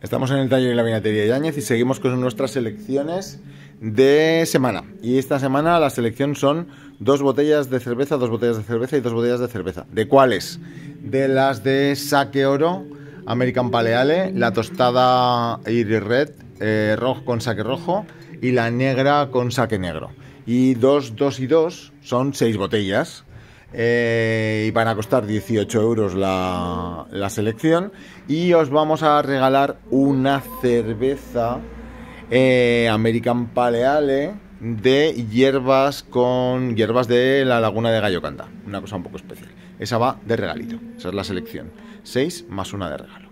Estamos en el taller de la vinatería de Yáñez y seguimos con nuestras selecciones de semana. Y esta semana la selección son dos botellas de cerveza, dos botellas de cerveza y dos botellas de cerveza. ¿De cuáles? De las de Saque Oro, American Ale, la tostada Iris Red, eh, rojo con saque rojo y la negra con saque negro. Y dos, dos y dos son seis botellas eh, y van a costar 18 euros la, selección. Y os vamos a regalar una cerveza eh, American Paleale de hierbas con hierbas de la laguna de Gallo Una cosa un poco especial. Esa va de regalito. Esa es la selección. 6 más una de regalo.